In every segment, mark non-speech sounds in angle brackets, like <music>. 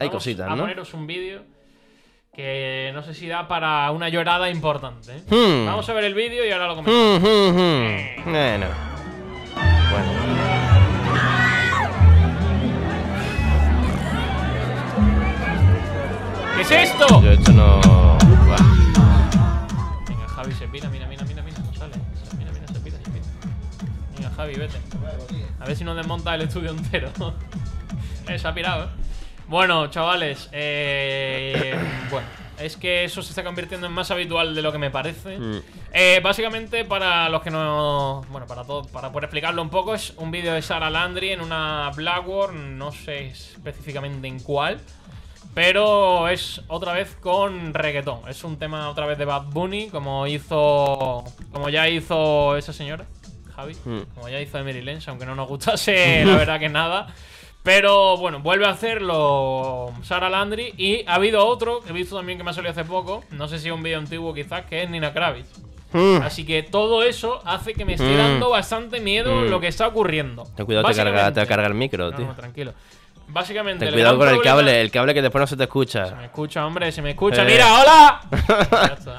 Hay cositas, ¿no? A poneros un vídeo que no sé si da para una llorada importante. ¿eh? Hmm. Vamos a ver el vídeo y ahora lo comentamos. Hmm, hmm, eh. Bueno. ¿Qué es esto? Yo esto no... Venga, Javi, se pira, mira, mira, mira, mira, no sale. Mira, mira, se pira, se pira. Venga, Javi, vete. A ver si no desmonta el estudio entero. <laughs> eh, se ha pirado, eh. Bueno, chavales, eh, bueno, es que eso se está convirtiendo en más habitual de lo que me parece. Mm. Eh, básicamente, para los que no. Bueno, para todo, para poder explicarlo un poco, es un vídeo de Sarah Landry en una Blackboard, no sé específicamente en cuál. Pero es otra vez con reggaetón. Es un tema otra vez de Bad Bunny, como hizo. Como ya hizo esa señora, Javi. Mm. Como ya hizo Emily Lenz, aunque no nos gustase, la <laughs> verdad que nada. Pero bueno, vuelve a hacerlo Sara Landry. Y ha habido otro que he visto también que me ha salido hace poco. No sé si es un vídeo antiguo quizás, que es Nina Kravitz. Mm. Así que todo eso hace que me esté mm. dando bastante miedo mm. lo que está ocurriendo. Ten cuidado, te carga, a cargar el micro, tío. tranquilo. Básicamente. Ten cuidado con el cable, el cable que después no se te escucha. Se me escucha, hombre, se me escucha. Eh. ¡Mira, hola!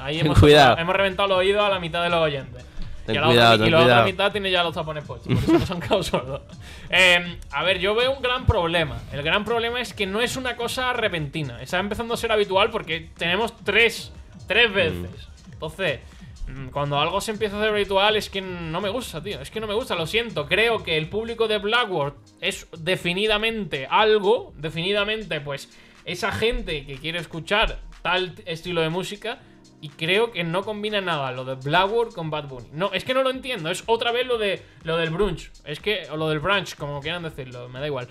<laughs> Ahí hemos, hemos reventado los oídos a la mitad de los oyentes y la mitad tiene ya los tapones por eso nos han <laughs> eh, a ver, yo veo un gran problema. El gran problema es que no es una cosa repentina. Está empezando a ser habitual porque tenemos tres, tres mm. veces. Entonces, mm, cuando algo se empieza a hacer habitual es que no me gusta, tío. Es que no me gusta, lo siento. Creo que el público de Blackboard es definidamente algo, definidamente, pues, esa gente que quiere escuchar tal estilo de música y creo que no combina nada lo de Blackboard con Bad Bunny. No, es que no lo entiendo. Es otra vez lo de lo del brunch. Es que, o lo del brunch, como quieran decirlo, me da igual.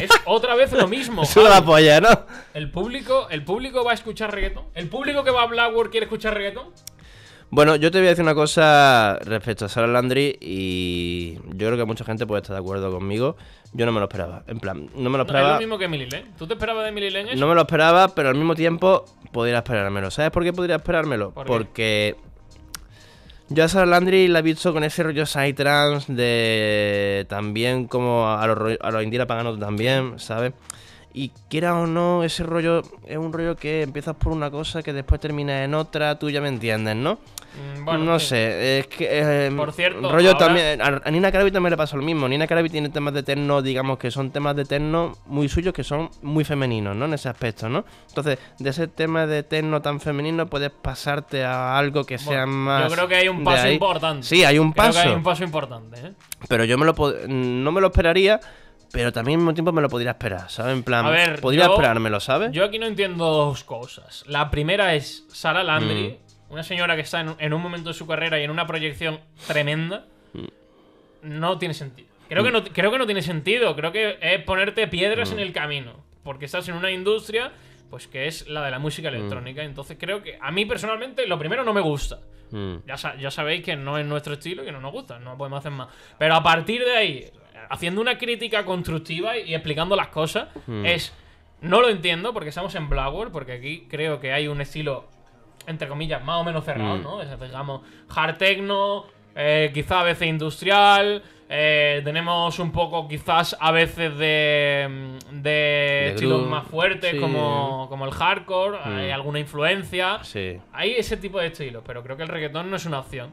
Es <laughs> otra vez lo mismo. Es lo polla, ¿no? El público, el público va a escuchar reggaetón. El público que va a Blackboard quiere escuchar reggaetón. Bueno, yo te voy a decir una cosa respecto a Sarah Landry y yo creo que mucha gente puede estar de acuerdo conmigo yo no me lo esperaba. En plan, no me lo esperaba. No, ¿Tú te esperabas de Emily No me lo esperaba, pero al mismo tiempo podría esperármelo. ¿Sabes por qué podría esperármelo? Porque yo a Sarah Landry la he visto con ese rollo side trans de también como a los, a los Indira Paganos también, ¿sabes? Y quiera o no, ese rollo es un rollo que empiezas por una cosa que después termina en otra, tú ya me entiendes, ¿no? Mm, no sé, es que... Eh, por cierto... Rollo también, a Nina Karabi también le pasa lo mismo. Nina Karabi tiene temas de terno, digamos, que son temas de terno muy suyos, que son muy femeninos, ¿no? En ese aspecto, ¿no? Entonces, de ese tema de terno tan femenino puedes pasarte a algo que sea más... Yo creo que hay un paso importante. Sí, hay un creo paso. Que hay un paso importante, ¿eh? Pero yo me lo no me lo esperaría pero también al mismo tiempo me lo podría esperar, ¿sabes? En plan, podría esperármelo, ¿sabes? Yo aquí no entiendo dos cosas. La primera es Sara Landry, mm. una señora que está en, un momento de su carrera y en una proyección tremenda. Mm. No tiene sentido. Creo, que no, mm. creo que no tiene sentido. Creo que es ponerte piedras en el camino. Porque estás en una industria pues que es la de la música electrónica. Entonces creo que a mí personalmente lo primero no me gusta. Ya, sabéis que no es nuestro estilo y que no nos gusta, no podemos hacer más. Pero a partir de ahí, haciendo una crítica constructiva y explicando las cosas, hmm. es. No lo entiendo porque estamos en Blackwell, porque aquí creo que hay un estilo, entre comillas, más o menos cerrado, hmm. ¿no? digamos, hard techno, eh, quizá a veces industrial. Eh, tenemos un poco, quizás, a veces de, mm, de, estilos más fuertes, como, como, el hardcore. Hay hmm. alguna influencia. Sí. Hay ese tipo de estilos, pero creo que el reggaetón no es una opción.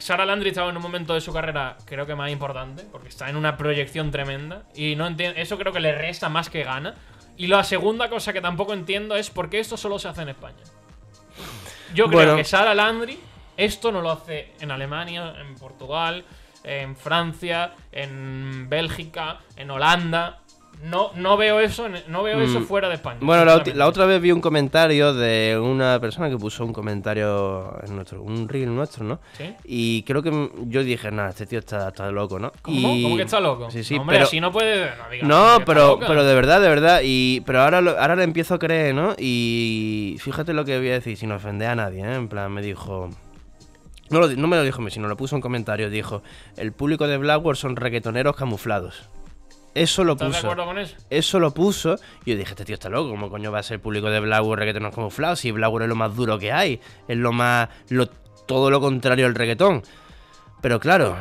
Sara Landry estaba en un momento de su carrera, creo que más importante, porque está en una proyección tremenda. Y no eso creo que le resta más que gana. Y la segunda cosa que tampoco entiendo es por qué esto solo se hace en España. Yo creo que Sara Landry esto no lo hace en Alemania, en Portugal, en Francia, en Bélgica, en Holanda. No, veo eso, no veo eso mm. fuera de España. Bueno, la, otra vez vi un comentario de una persona que puso un comentario en nuestro, un reel nuestro, ¿no? ¿Sí? Y creo que yo dije, nada, este tío está, loco, ¿no? ¿Cómo? Y... ¿Cómo que está loco? Sí, sí, pero... así no puede. No, pero, pero de verdad, de verdad. Y, pero ahora, ahora le empiezo a creer, ¿no? Y fíjate lo que voy a decir, sin ofender a nadie, ¿eh? En plan, me dijo. No, no me lo dijo me sino lo puso un comentario. Dijo: El público de Blackboard son reggaetoneros camuflados. Eso lo puso. eso? lo puso. Y yo dije, este tío está loco. ¿Cómo coño va a ser el público de Blauer reggaetón como camuflado? Y Blauer es lo más duro que hay. Es lo más. Lo, todo lo contrario al reggaetón. Pero claro,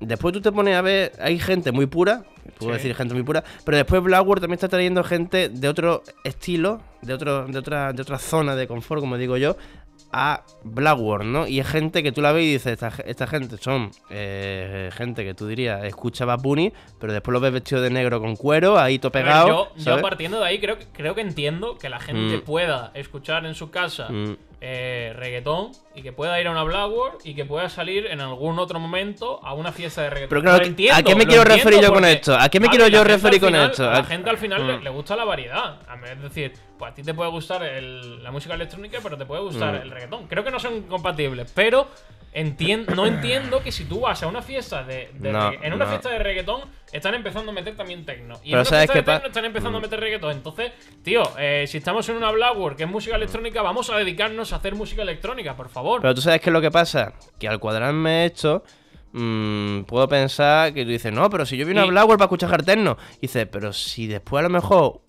después tú te pones a ver. Hay gente muy pura. Puedo decir gente muy pura. Pero después Blauer también está trayendo gente de otro estilo. De, otro, de, otra, de otra zona de confort, como digo yo a Blackworld, ¿no? Y es gente que tú la ves y dices, esta, gente son eh, gente que tú dirías, escuchaba Bad Bunny, pero después lo ves vestido de negro con cuero, ahí todo pegado. yo, partiendo de ahí creo, creo que entiendo que la gente mm. pueda escuchar en su casa mm eh, reggaetón y que pueda ir a una Blackboard y que pueda salir en algún otro momento a una fiesta de reggaetón. Pero claro, ¿a qué me quiero referir yo con esto? ¿A qué me quiero yo referir con esto? la gente al final mm. le, gusta la variedad. A es decir, pues a ti te puede gustar la música electrónica, pero te puede gustar mm. el reggaetón. Creo que no son compatibles, pero entiendo no entiendo que si tú vas a una fiesta de, en una fiesta de reggaetón están empezando a meter también tecno y Pero en una fiesta de están empezando a mm. meter reggaetón entonces tío eh, si estamos en una Blackwork que es música electrónica vamos a dedicarnos a hacer música electrónica por favor Pero tú sabes qué es lo que pasa que al cuadrarme esto Mm, puedo pensar que tú dices, no, pero si yo vino a Blauer para escuchar Jarterno. dice pero si después a lo mejor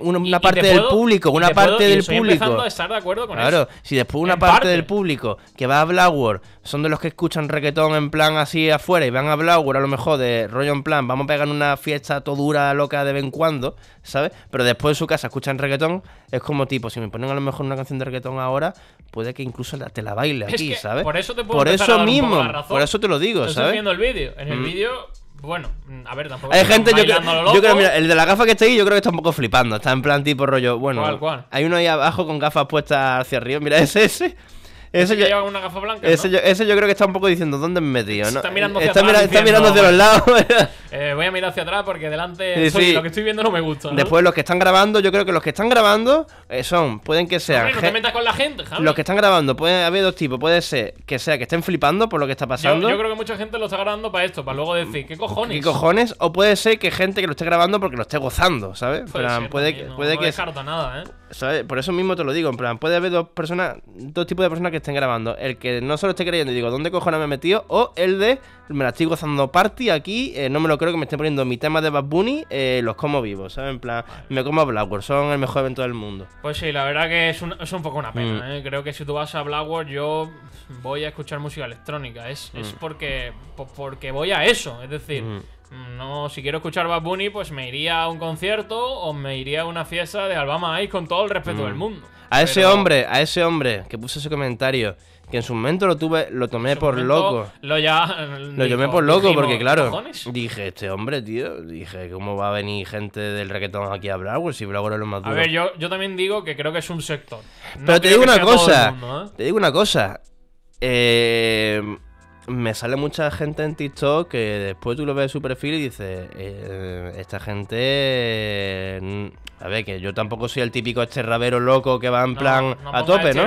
una, parte del público, una parte del público. estar de acuerdo claro, si después una parte, del público que va a Blauer son de los que escuchan reggaetón en plan así afuera y van a Blauer a lo mejor de rollo en plan, vamos a pegar una fiesta todo dura, loca de vez en cuando, ¿sabes? Pero después en su casa escuchan reggaetón es como tipo, si me ponen a lo mejor una canción de reggaetón ahora, puede que incluso te la baile aquí, ¿sabes? Por eso te Por eso mismo, por eso te lo digo, Estoy ¿sabes? viendo el vídeo. En el mm. vídeo bueno, mm, a ver, tampoco. Hay gente, yo creo, yo creo, mira, el de la gafa que está ahí, yo creo que está un poco flipando. Está en plan tipo rollo, bueno. Hay uno ahí abajo con gafas puestas hacia arriba. Mira, ese, ese. Ese, yo, creo que está un poco diciendo, ¿dónde me he metido? ¿no? Está mirando eh, hacia, mirando hacia los lados. <laughs> Eh, voy a mirar hacia atrás porque delante lo que estoy viendo no me gusta. Después, los que están grabando, yo creo que los que están grabando eh, son, pueden que sean. con la gente, Los que están grabando, puede haber dos tipos. Puede ser que sea que estén flipando por lo que está pasando. Yo, creo que mucha gente lo está grabando para esto, para luego decir, ¿qué cojones? ¿Qué cojones? O puede ser que gente que lo esté grabando porque lo esté gozando, ¿sabes? Puede, puede, que, no, puede nada, ¿eh? Por eso mismo te lo digo, en plan, puede haber dos personas, dos tipos de personas que estén grabando. El que no solo esté creyendo y digo, ¿dónde cojones me he metido? O el de, me la estoy gozando party aquí, eh, no me lo creo que me esté poniendo mi tema de Bad Bunny, eh, los como vivos, ¿sabes? En plan, me como a son el mejor evento del mundo. Pues sí, la verdad que es un, poco una pena, mm. ¿eh? Creo que si tú vas a Blackboard, yo voy a escuchar música electrónica. Es, mm. porque, porque voy a eso, es decir. Mm. No, si quiero escuchar Bad Bunny, pues me iría a un concierto o me iría a una fiesta de Alabama Ice con todo el respeto del mundo. A ese hombre, a ese hombre que puso ese comentario, que en su momento lo tuve, lo tomé por loco. Lo ya. Lo tomé por loco, porque claro, dije, este hombre, tío, dije, ¿cómo va a venir gente del reggaetón aquí a hablar? Pues si Brawl es lo más duro. A ver, yo, yo también digo que creo que es un sector. Pero te digo una cosa, ¿eh? te digo una cosa. Eh me sale mucha gente en TikTok que después tú lo ves su perfil y dices, eh, esta gente... Mm, a ver, que yo tampoco soy el típico este loco que va en plan a tope, ¿no?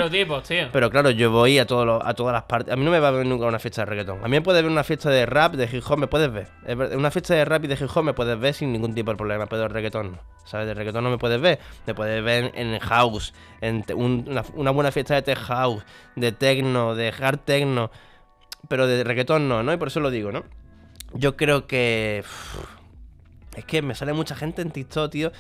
Pero claro, yo voy a, a todas las partes. A mí no me va a ver nunca una fiesta de reggaetón. A mí me puedes ver una fiesta de rap, de hip hop, me puedes ver. Una fiesta de rap y de hip hop me puedes ver sin ningún tipo de problema, pero de reggaetón, ¿sabes? De reggaetón no me puedes ver. Te puedes ver en house, en una, buena fiesta de tech house, de techno, de hard techno pero de reggaetón no, ¿no? Y por eso lo digo, ¿no? Yo creo que... es que me sale mucha gente en TikTok, tío,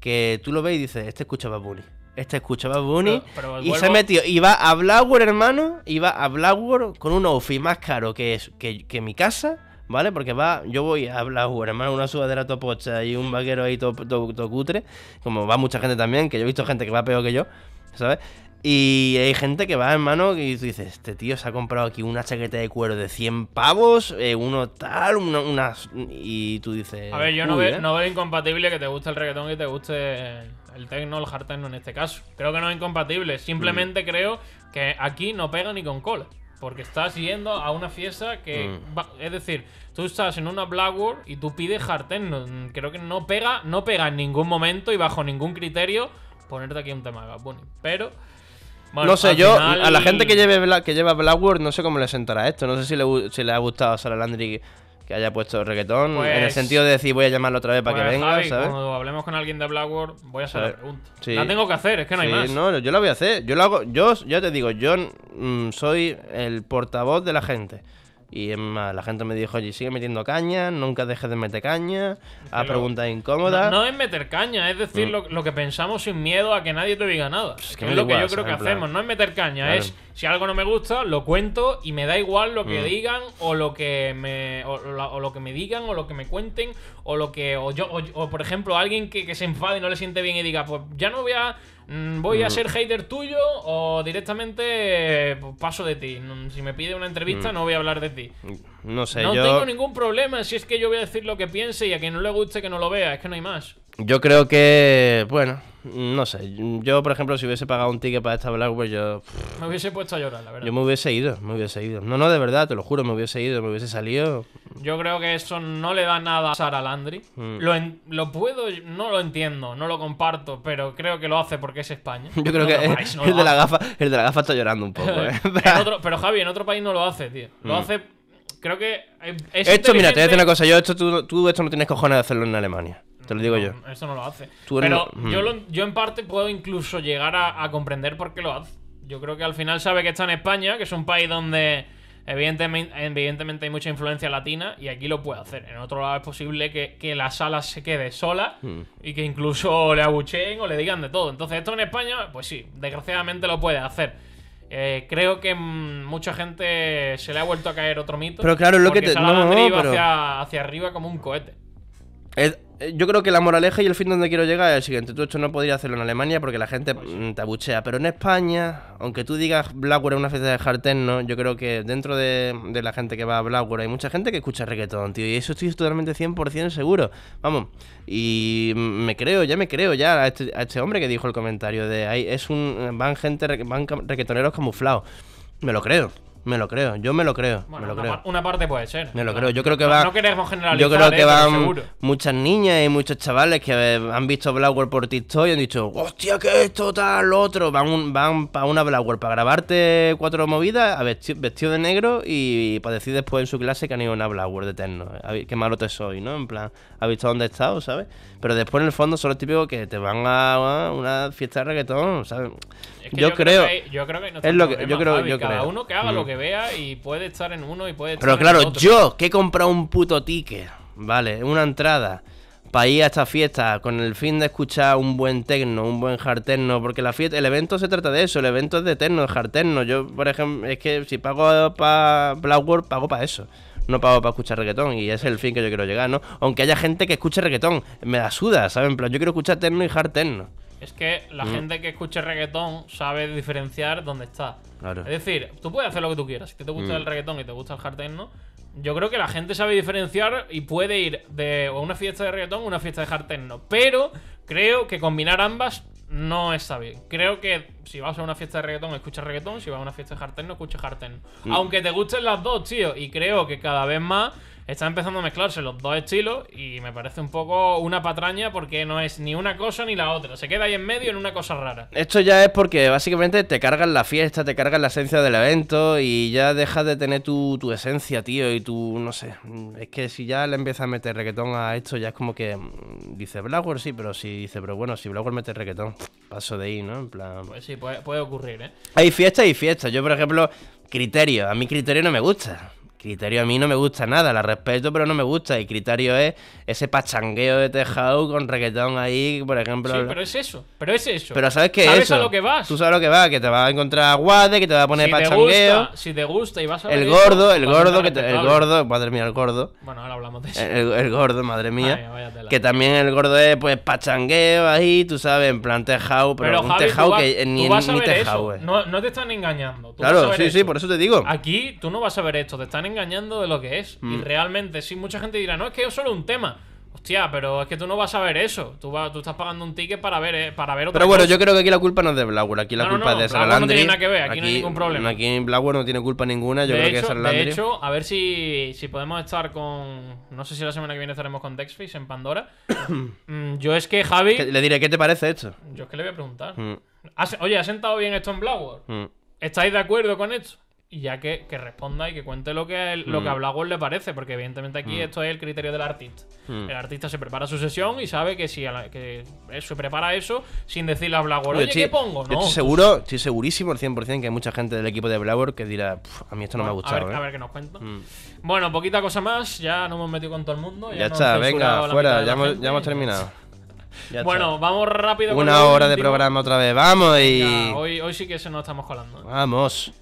que tú lo ves y dices, este escucha Bad Bunny. Este escuchaba Bunny y se metió. Y va a Blackboard, hermano. Y va a Blackboard con un outfit más caro que, es, que, mi casa. ¿vale? Porque va, yo voy a Blackwood, hermano, una sudadera topocha y un vaquero ahí todo cutre, como va mucha gente también, que yo he visto gente que va peor que yo, ¿sabes? Y hay gente que va, hermano, y tú dices, este tío se ha comprado aquí una chaqueta de cuero de 100 pavos, eh, uno tal, unas... Y tú dices... A ver, yo eh". no, veo, incompatible que te guste el reggaetón y te guste el techno, el hard techno en este caso. Creo que no es incompatible, simplemente mm. creo que aquí no pega ni con cola. Porque estás yendo a una fiesta que... Mm. es decir, tú estás en una Blackboard y tú pides hard techno. Creo que no pega, no pega en ningún momento y bajo ningún criterio ponerte aquí un tema de Pero no sé, yo, a la gente que, lleve que lleva Blackboard, no sé cómo le sentará esto. No sé si le, ha gustado a Sara Landry que haya puesto reggaetón. En el pues sentido de decir, voy a llamarlo otra vez para que pues, venga, ¿sabes? Cuando hablemos con alguien de Blackboard, voy a hacer la tengo que hacer, es que no hay más. No, yo la voy a hacer. Yo lo hago. Yo yo te digo, yo mm, soy el portavoz de la gente. Y es más, la gente me dijo, oye, sigue metiendo caña, nunca dejes de meter caña, a ah, preguntas incómodas. No, es meter caña, es decir mm. lo, que pensamos sin miedo a que nadie te diga nada. Pues es, lo que yo creo que hacemos, no es meter caña, es si algo no me gusta, lo cuento y me da igual lo que mm. digan o lo que me lo que me digan o lo que me cuenten o lo que o yo o, por ejemplo alguien que, se enfade y no le siente bien y diga, pues ya no voy a mm, voy a mm. ser hater tuyo o directamente pues, paso de ti. Si me pide una entrevista no voy a hablar de ti. No sé, No tengo ningún problema si es que yo voy a decir lo que piense y a quien no le guste que no lo vea, es que no hay más. Yo creo que bueno, no sé, yo por ejemplo, si hubiese pagado un ticket para esta pues yo. Me hubiese puesto a llorar, la verdad. Yo me hubiese ido, me hubiese ido. No, no, de verdad, te lo juro, me hubiese ido, me hubiese salido. Yo creo que eso no le da nada a Sara Landry. Mm. Lo, lo puedo, no lo entiendo, no lo comparto, pero creo que lo hace porque es España. <laughs> Yo creo que el, de la gafa, está llorando un poco, <laughs> ¿eh? pero Javi, en otro país no lo hace, tío. Lo mm. hace. Creo que. esto, mira, te voy a decir una cosa. Yo, esto, tú, tú, esto no tienes cojones de hacerlo en Alemania te lo digo yo. Eso no lo hace. Pero mm. yo, en parte puedo incluso llegar a, comprender por qué lo hace. Yo creo que al final sabe que está en España, que es un país donde evidentemente, hay mucha influencia latina y aquí lo puede hacer. En otro lado es posible que, la sala se quede sola mm. y que incluso le abucheen o le digan de todo. Entonces esto en España, pues sí, desgraciadamente lo puede hacer. Eh, creo que mm, mucha gente se le ha vuelto a caer otro mito. Pero claro, es lo que te. No, no, hacia, hacia arriba como un cohete. Es, eh, yo creo que la moraleja y el fin donde quiero llegar es el siguiente. Tú esto no podrías hacerlo en Alemania porque la gente pues mm, tabuchea. Pero en España, aunque tú digas Blackwell es una fiesta de jartén, ¿no? Yo creo que dentro de, la gente que va a Blackwell hay mucha gente que escucha reggaetón, tío. Y eso estoy totalmente 100% seguro. Vamos. Y mm, me creo, ya me creo ya a este, este hombre que dijo el comentario de ahí. Es un, eh, van gente, van reggaetoneros camuflados. Me lo creo. Me lo creo, yo me lo creo. una, parte puede ser. Me lo creo, yo creo que va. Yo creo ¿eh? que van muchas niñas y muchos chavales que han visto Blackwell por TikTok y han dicho, hostia, que esto, tal, otro. Van, van para una Blackwell para grabarte cuatro movidas, vestido, de negro y para decir después en su clase que han ido a una Blackwell de terno. Qué malo te soy, ¿no? En plan, ha visto dónde he estado, ¿sabes? Pero después en el fondo solo los típicos que te van a una fiesta de reggaetón, ¿sabes? yo, creo. yo creo que no es lo que, yo creo, uno que haga lo que vea y puede estar en uno y puede estar Pero claro, yo que he comprado un puto ticket, ¿vale? Una entrada para ir a esta fiesta con el fin de escuchar un buen techno, un buen hard techno, porque la fiesta, el evento se trata de eso, el evento es de techno, de hard techno. Yo, por ejemplo, es que si pago para Blackboard, pago para eso. No pago para escuchar reggaetón y ese es el fin que yo quiero llegar, ¿no? Aunque haya gente que escuche reggaetón, me da suda, ¿saben? Pero yo quiero escuchar techno y hard techno. Es que la mm. gente que escuche reggaetón sabe diferenciar dónde está. Es decir, tú puedes hacer lo que tú quieras. Si te gusta mm. el reggaetón y te gusta el hard techno, yo creo que la gente sabe diferenciar y puede ir de una fiesta de reggaetón a una fiesta de hard techno. Pero creo que combinar ambas no está bien. Creo que si vas a una fiesta de reggaetón, escucha reggaetón. Si vas a una fiesta de hard techno, escuchas hard mm. Aunque te gusten las dos, tío. Y creo que cada vez más está empezando a mezclarse los dos estilos y me parece un poco una patraña porque no es ni una cosa ni la otra. Se queda ahí en medio en una cosa rara. Esto ya es porque básicamente te cargan la fiesta, te cargan la esencia del evento y ya dejas de tener tu, tu esencia, tío, y tu, no sé. Es que si ya le empiezas a meter reggaetón a esto, ya es como que mm, dice Blackwell, sí, pero si dice, pero bueno, si Blackwell mete reggaetón, paso de ahí, ¿no? En plan... Pues sí, puede, puede ocurrir, ¿eh? Hay fiestas y fiestas. Yo, por ejemplo, criterio. A mi criterio no me gusta. Criterio a mí no me gusta nada, la respeto, pero no me gusta. Y criterio es ese pachangueo de tejado con reggaetón ahí, por ejemplo. Sí, pero es eso, pero es eso. Pero sabes que eso? a lo que vas. Tú sabes lo que vas, que te va a encontrar guade, que te va a poner si pachangueo. Te gusta, si te gusta y vas a ver El gordo, el gordo, que el gordo, madre mía, el gordo. Bueno, ahora hablamos de eso. El, gordo, madre mía. que también el gordo es pues pachangueo ahí, tú sabes, en plan tejado, pero, un tejado que ni, ni tejado, no, no, te están engañando. claro, sí, sí, por eso te digo. Aquí tú no vas a ver esto, te están engañando de lo que es. Y mm. realmente, sí, mucha gente dirá, no, es que es solo un tema. Hostia, pero es que tú no vas a ver eso. Tú, estás pagando un ticket para ver, eh, para ver Pero bueno, yo creo que aquí la culpa no es de Blauer, aquí la culpa es de Sarlandri. no tiene nada que ver, aquí, no hay ningún problema. Aquí en no tiene culpa ninguna, yo creo hecho, que Sarlandri... De hecho, a ver si, podemos estar con... No sé si la semana que viene estaremos con Dexface en Pandora. <coughs> Mm, yo es que Javi... Le diré, ¿qué te parece esto? Yo es que le voy a preguntar. Mm. oye, ¿Has, sentado bien esto en Blauer? ¿Estáis de acuerdo con esto? y ya que, responda y que cuente lo que, lo que a hmm. le parece, porque evidentemente aquí hmm. esto es el criterio del artista. Hmm. El artista se prepara su sesión y sabe que si que se prepara eso sin decirle a Blackwell, estoy, pongo? Estoy seguro, estoy segurísimo al 100% que hay mucha gente del equipo de Blackwell que dirá, a mí esto no me ha gustado. ¿eh? A ver, qué nos cuenta. Bueno, poquita cosa más, ya no hemos metido con todo el mundo. Ya, está, venga, fuera, ya hemos, terminado. bueno, vamos rápido. Una hora de programa otra vez, vamos y... hoy, hoy sí que se nos estamos colando. ¿eh? Vamos.